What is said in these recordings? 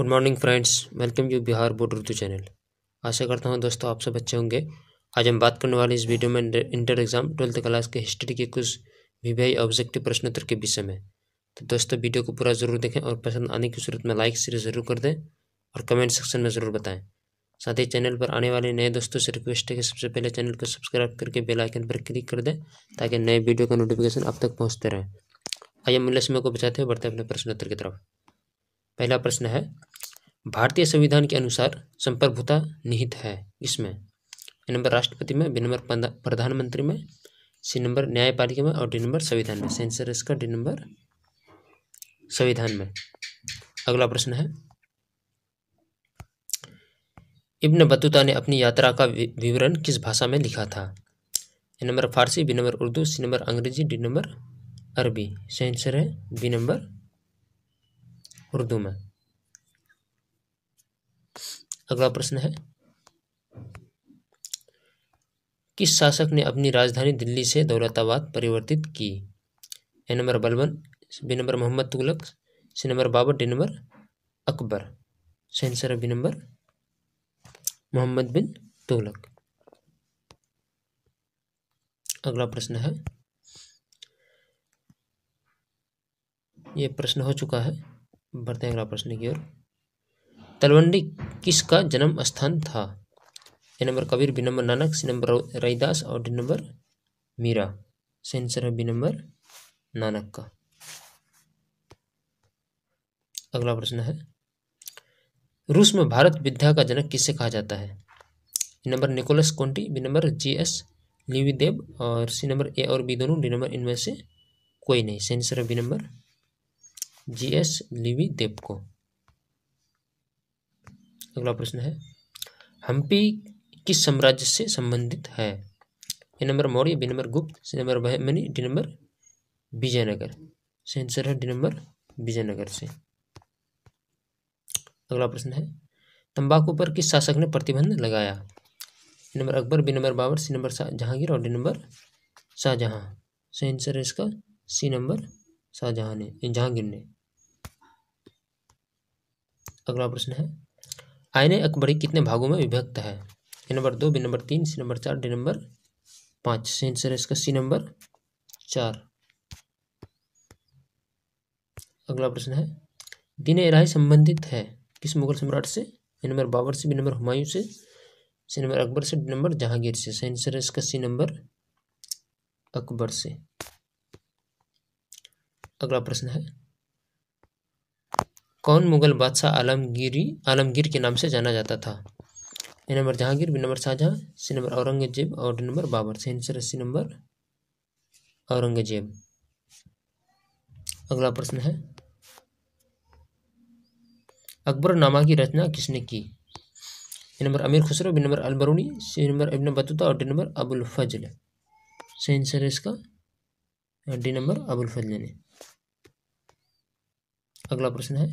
good morning friends welcome you Bihar board Urdu channel आशा करता हूँ दोस्तों आप सब अच्छे होंगे आज हम बात करने वाले इस वीडियो में इंटर एग्ज़ाम ट्वेल्थ क्लास के हिस्ट्री के कुछ वी ऑब्जेक्टिव प्रश्नोत्तर के विषय में तो दोस्तों वीडियो को पूरा ज़रूर देखें और पसंद आने की सूरत में लाइक शेयर ज़रूर कर दें और कमेंट सेक्शन में ज़रूर बताएँ साथ ही चैनल पर आने वाले नए दोस्तों से रिक्वेस्ट है कि सबसे पहले चैनल को सब्सक्राइब करके बेल आइकन पर क्लिक कर दें ताकि नए वीडियो का नोटिफिकेशन आप तक पहुँचते रहें आइए मूल्य समय को बचाते हुए बढ़ते अपने प्रश्नोत्तर की तरफ पहला प्रश्न है भारतीय संविधान के अनुसार संप्रभुता निहित है इसमें ए नंबर राष्ट्रपति में बी नंबर प्रधानमंत्री में सी नंबर न्यायपालिका में और डी नंबर संविधान में सेंसर इसका डी नंबर संविधान में अगला प्रश्न है इब्न बतूता ने अपनी यात्रा का विवरण किस भाषा में लिखा था A number Farsi B number Urdu C number Angrezi D number Arabi सही आंसर है बी नंबर उर्दू में अगला प्रश्न है किस शासक ने अपनी राजधानी दिल्ली से दौलताबाद परिवर्तित की A number Balban B number Mohammad Tughlaq C number Babur D number Akbar सेंसर बी नंबर मोहम्मद बिन तुगलक अगला प्रश्न है ये प्रश्न हो चुका है बढ़ते हैं अगला प्रश्न की ओर तलवंडी किसका जन्म स्थान था A number Kabir B number Nanak C number Raidas और डी नंबर मीरा सही आंसर है बी नंबर नानक का अगला प्रश्न है रूस में भारत विद्या का जनक किससे कहा जाता है number Nicolas Conti B number G S लिविदेव और सी नंबर ए और बी दोनों डी नंबर इनमें से कोई नहीं सही आंसर है बी नंबर जी एस लिविदेव को अगला प्रश्न है हम्पी किस साम्राज्य से संबंधित है A number Maurya B number Gupta C number Bahmani D number Vijayanagara सही आंसर है डी नंबर विजयनगर से अगला प्रश्न है तंबाकू पर किस शासक ने प्रतिबंध लगाया number Akbar B number Babur C number Jahangir और डी नंबर शाहजहां सही आंसर है इसका सी नंबर शाहजहां ने जहांगीर ने अगला प्रश्न है आयन अकबरी कितने भागों में विभक्त है ए नंबर दो बी नंबर तीन सी नंबर चार डी नंबर पाँच सही आंसर है इसका सी नंबर चार अगला प्रश्न है दिन एराय संबंधित है किस मुगल सम्राट से ए नंबर बाबर से बी नंबर हुमायूं से सी नंबर अकबर से डी नंबर जहांगीर से सही आंसर है इसका सी नंबर अकबर से अगला प्रश्न है कौन मुगल बादशाह आलमगिरी आलमगीर के नाम से जाना जाता था A number Jahangir B number Shah Jahan C number Aurangzeb और डी नंबर बाबर सही आंसर है सी नंबर औरंगजेब अगला प्रश्न है अकबर नामा की रचना किसने की A number Amir Khusro B number Alberuni C number Ibn Battuta और डी नंबर अबुल फजल सही आंसर है इसका डी नंबर अबुल फजल ने अगला प्रश्न है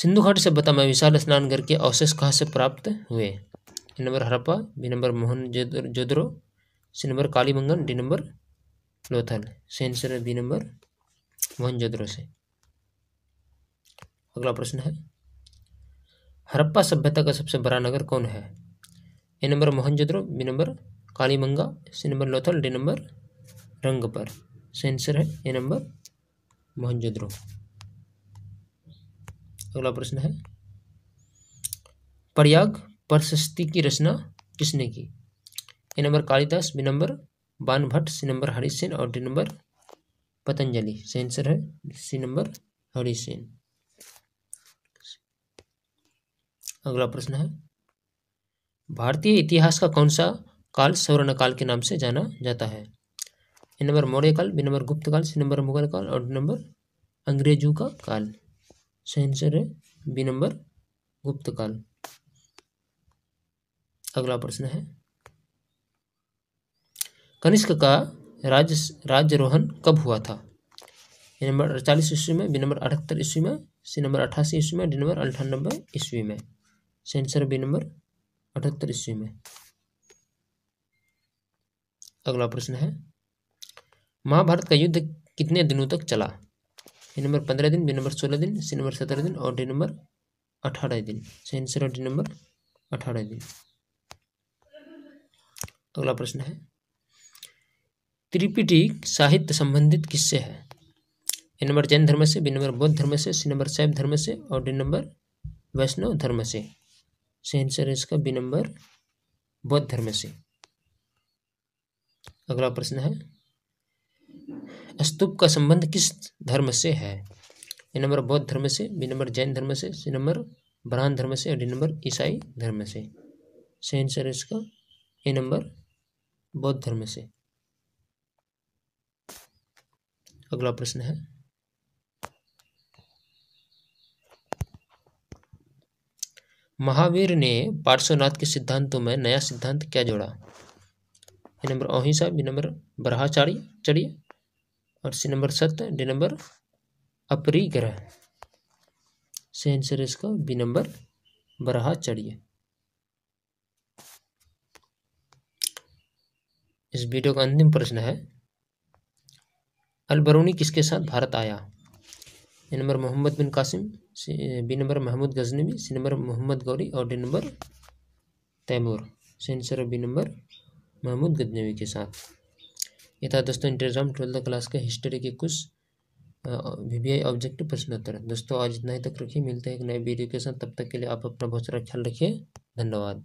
सिंधु घाट सभ्यता में विशाल स्नान करके अवशेष कहाँ से प्राप्त हुए A number Harappa B number Mohenjodaro C number Kalibangan D number Lothal सेंसर आंसर है बी नंबर मोहन जोद्रो से अगला प्रश्न है हरप्पा सभ्यता का सबसे बड़ा नगर कौन है ए नंबर जोद्रो B number Kalibangan C number Lothal D number Rangpur सही आंसर है ए नंबर जोद्रो अगला प्रश्न है प्रयाग प्रशस्ति की रचना किसने की A number Kalidas B number Bana Bhatta C number Harisena और डी नंबर पतंजलि सही आंसर है सी नंबर हरिसेन अगला प्रश्न है भारतीय इतिहास का कौन सा काल सवर्ण काल के नाम से जाना जाता है ए नंबर मौर्य काल बी नंबर गुप्त काल सी नंबर मुगल काल और नंबर अंग्रेजों का काल सही आंसर है बी नंबर गुप्तकाल अगला प्रश्न है कनिष्क का राज्य राज्यरोहण कब हुआ था नंबर अड़तालीस ईस्वी में बी नंबर अठहत्तर ईस्वी में सी नंबर अठासी ईस्वी में डी नंबर अंठानबे ईस्वी में सही आंसर बी नंबर अठहत्तर ईस्वी में अगला प्रश्न है महाभारत का युद्ध कितने दिनों तक चला ए नंबर पंद्रह दिन बी नंबर सोलह दिन सी नंबर सत्रह दिन और डी नंबर अठारह दिन सही आंसर है डी नंबर अठारह दिन अगला प्रश्न है त्रिपिटी साहित्य संबंधित किससे है ए नंबर जैन धर्म से बी नंबर बौद्ध धर्म से सी नंबर शैव धर्म से और डी नंबर वैष्णव धर्म से सही आंसर है इसका बी नंबर बौद्ध धर्म से अगला प्रश्न है स्तूप का संबंध किस धर्म से है ए नंबर बौद्ध धर्म से बी नंबर जैन धर्म से सी नंबर ब्राह्मण धर्म से और डी नंबर ईसाई धर्म से सही आंसर है इसका ए नंबर बौद्ध धर्म से अगला प्रश्न है महावीर ने पार्श्वनाथ के सिद्धांतों में नया सिद्धांत क्या जोड़ा ए नंबर अहिंसा बी नंबर ब्रह्मचार्य चढ़िया और सी नंबर सत्य डी नंबर ग्रह से आंसर इसका बी नंबर चढ़िए इस वीडियो का अंतिम प्रश्न है अलबरूनी किसके साथ भारत आया A number Mohammad bin Qasim B number Mahmud Ghaznavi C number Mohammad Ghori और डी नंबर तैमूर सेंसर बी नंबर महमूद गजनवी के साथ ये था दोस्तों एग्जाम ट्वेल्थ क्लास के हिस्ट्री के कुछ वी बी आई ऑब्जेक्टिव प्रश्नोत्तर दोस्तों आज इतना ही तक रखिए मिलते हैं एक नए वीडियो के साथ तब तक के लिए आप अपना बहुत सारा ख्याल रखिए धन्यवाद